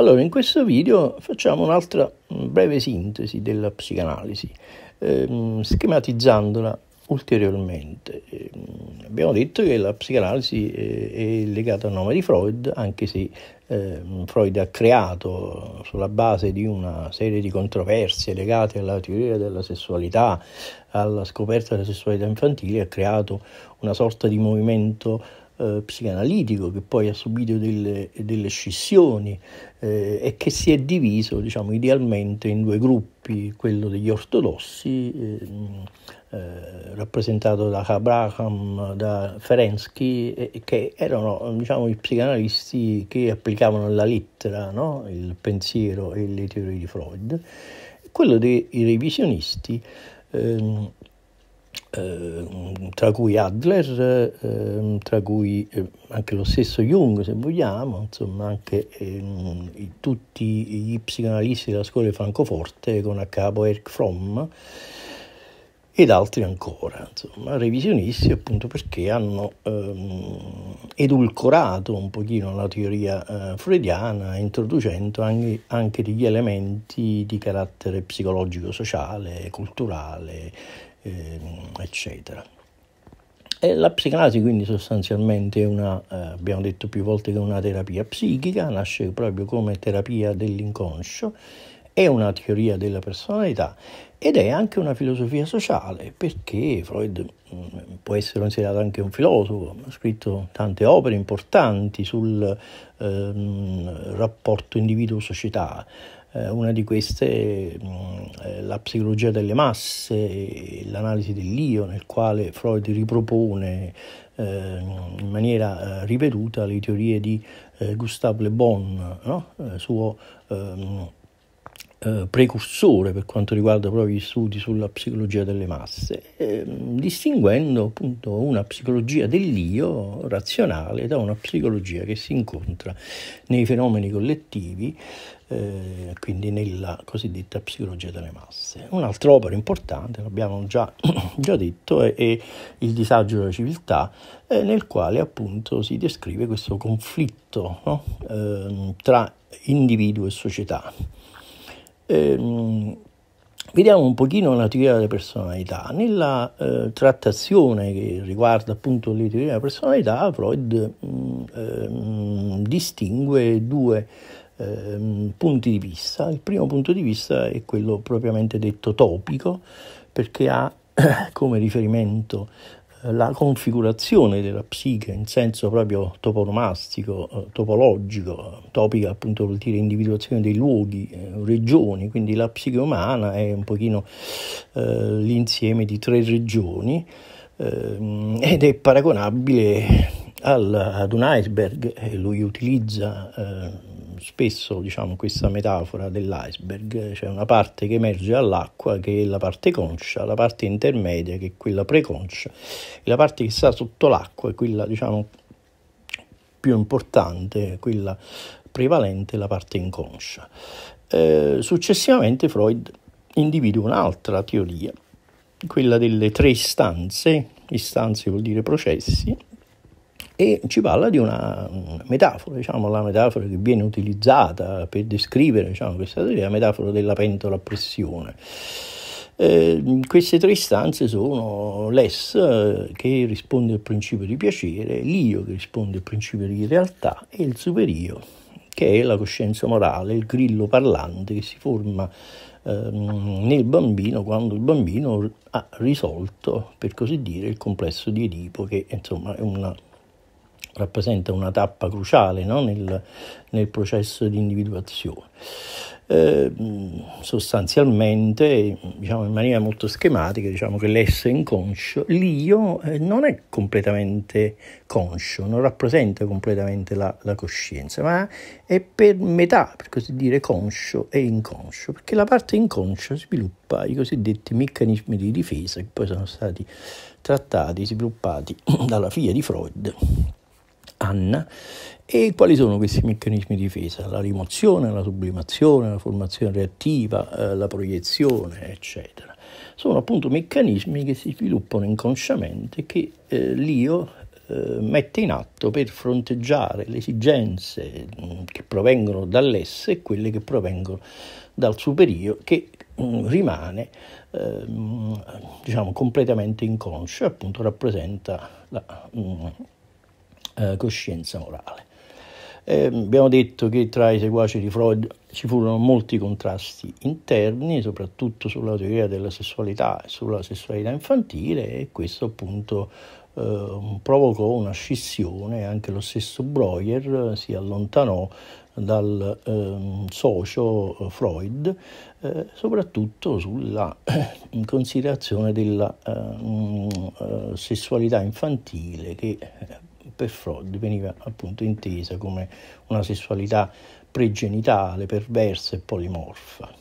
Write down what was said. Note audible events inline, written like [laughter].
Allora, in questo video facciamo un'altra breve sintesi della psicanalisi, ehm, schematizzandola ulteriormente. Eh, abbiamo detto che la psicanalisi eh, è legata al nome di Freud, anche se eh, Freud ha creato sulla base di una serie di controversie legate alla teoria della sessualità, alla scoperta della sessualità infantile, ha creato una sorta di movimento eh, psicanalitico che poi ha subito delle, delle scissioni eh, e che si è diviso diciamo, idealmente in due gruppi, quello degli ortodossi eh, eh rappresentato da Abraham, da Ferensky, eh, che erano diciamo, i psicanalisti che applicavano la lettera no? il pensiero e le teorie di Freud, quello dei revisionisti. Ehm, tra cui Adler, eh, tra cui ehm, anche lo stesso Jung, se vogliamo, insomma anche ehm, tutti gli psicanalisti della scuola di Francoforte con a capo Eric Fromm ed altri ancora, insomma, revisionisti appunto perché hanno ehm, edulcorato un pochino la teoria eh, freudiana introducendo anche, anche, degli elementi di carattere psicologico, sociale, culturale, ehm, eccetera. E la psicanalisi quindi sostanzialmente è una, eh, abbiamo detto più volte che è una terapia psichica, nasce proprio come terapia dell'inconscio, è una teoria della personalità ed è anche una filosofia sociale, perché Freud mm, può essere considerato anche un filosofo, ha scritto tante opere importanti sul ehm, rapporto individuo-società. Eh, una di queste mm, è la psicologia delle masse, l'analisi dell'io, nel quale Freud ripropone eh, in maniera eh, ripetuta le teorie di eh, Gustave Le Bon, no? Eh, suo ehm, eh, precursore per quanto riguarda proprio gli studi sulla psicologia delle masse, ehm, distinguendo appunto una psicologia dell'io razionale da una psicologia che si incontra nei fenomeni collettivi, eh, quindi nella cosiddetta psicologia delle masse. Un'altra opera importante, l'abbiamo già, [clears throat] già detto, è, è, Il disagio della civiltà, eh, nel quale appunto si descrive questo conflitto no? Ehm, tra individuo e società. Ehm, vediamo un pochino la teoria della personalità. Nella eh, trattazione che riguarda appunto la teoria della personalità, Freud mh, mm, ehm, distingue due ehm, punti di vista. Il primo punto di vista è quello propriamente detto topico, perché ha [coughs] come riferimento la configurazione della psiche in senso proprio toponomastico, eh, topologico, topica appunto vuol dire individuazione dei luoghi, eh, regioni, quindi la psiche umana è un pochino eh, l'insieme di tre regioni eh, ed è paragonabile al, ad un iceberg, e eh, lui utilizza eh, spesso diciamo, questa metafora dell'iceberg, cioè una parte che emerge all'acqua che è la parte conscia, la parte intermedia che è quella preconscia e la parte che sta sotto l'acqua è quella diciamo, più importante, quella prevalente, la parte inconscia. Eh, successivamente Freud individua un'altra teoria, quella delle tre istanze, istanze vuol dire processi, e ci parla di una, metafora, diciamo, la metafora che viene utilizzata per descrivere diciamo, questa teoria, la metafora della pentola a pressione. Eh, queste tre istanze sono l'es eh, che risponde al principio di piacere, l'io che risponde al principio di realtà e il superio che è la coscienza morale, il grillo parlante che si forma ehm, nel bambino quando il bambino ha risolto, per così dire, il complesso di Edipo che insomma è una rappresenta una tappa cruciale no? nel, nel, processo di individuazione. Eh, sostanzialmente, diciamo in maniera molto schematica, diciamo che l'ess inconscio, l'io eh, non è completamente conscio, non rappresenta completamente la, la, coscienza, ma è per metà, per così dire, conscio e inconscio, perché la parte inconscia sviluppa i cosiddetti meccanismi di difesa che poi sono stati trattati, sviluppati [clears throat] dalla figlia di Freud Anna. E quali sono questi meccanismi di difesa? La rimozione, la sublimazione, la formazione reattiva, eh, la proiezione, eccetera. Sono appunto meccanismi che si sviluppano inconsciamente che eh, l'io eh, mette in atto per fronteggiare le esigenze mm, che provengono dall'esse e quelle che provengono dal superio che mm, rimane ehm, diciamo completamente inconscio e appunto rappresenta la, mm, eh, coscienza morale. Eh, abbiamo detto che tra i seguaci di Freud ci furono molti contrasti interni, soprattutto sulla teoria della sessualità e sulla sessualità infantile e questo appunto eh, provocò una scissione, anche lo stesso Breuer eh, si allontanò dal ehm, eh, socio Freud, eh, soprattutto sulla eh, [coughs] considerazione della ehm, eh, sessualità infantile che eh, per Freud veniva appunto intesa come una sessualità pregenitale, perversa e polimorfa.